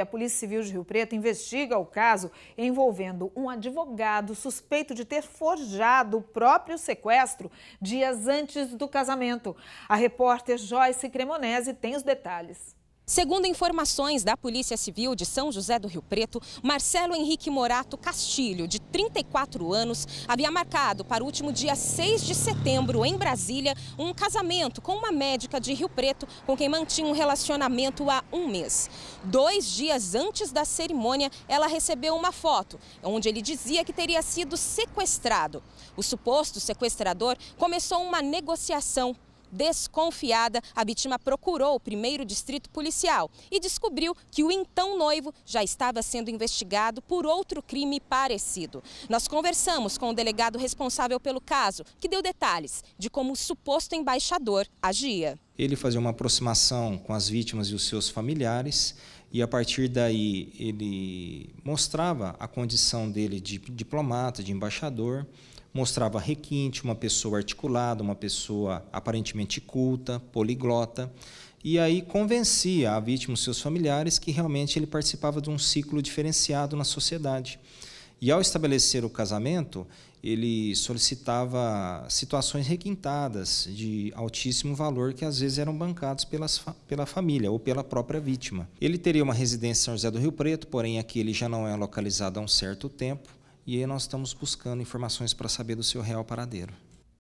A Polícia Civil de Rio Preto investiga o caso envolvendo um advogado suspeito de ter forjado o próprio sequestro dias antes do casamento. A repórter Joyce Cremonese tem os detalhes. Segundo informações da Polícia Civil de São José do Rio Preto, Marcelo Henrique Morato Castilho, de 34 anos, havia marcado para o último dia 6 de setembro, em Brasília, um casamento com uma médica de Rio Preto com quem mantinha um relacionamento há um mês. Dois dias antes da cerimônia, ela recebeu uma foto onde ele dizia que teria sido sequestrado. O suposto sequestrador começou uma negociação Desconfiada, a vítima procurou o primeiro distrito policial e descobriu que o então noivo já estava sendo investigado por outro crime parecido. Nós conversamos com o delegado responsável pelo caso, que deu detalhes de como o suposto embaixador agia. Ele fazia uma aproximação com as vítimas e os seus familiares e a partir daí ele mostrava a condição dele de diplomata, de embaixador mostrava requinte, uma pessoa articulada, uma pessoa aparentemente culta, poliglota, e aí convencia a vítima e seus familiares que realmente ele participava de um ciclo diferenciado na sociedade. E ao estabelecer o casamento, ele solicitava situações requintadas de altíssimo valor que às vezes eram bancados pelas, pela família ou pela própria vítima. Ele teria uma residência em São José do Rio Preto, porém aqui ele já não é localizado há um certo tempo. E aí nós estamos buscando informações para saber do seu real paradeiro.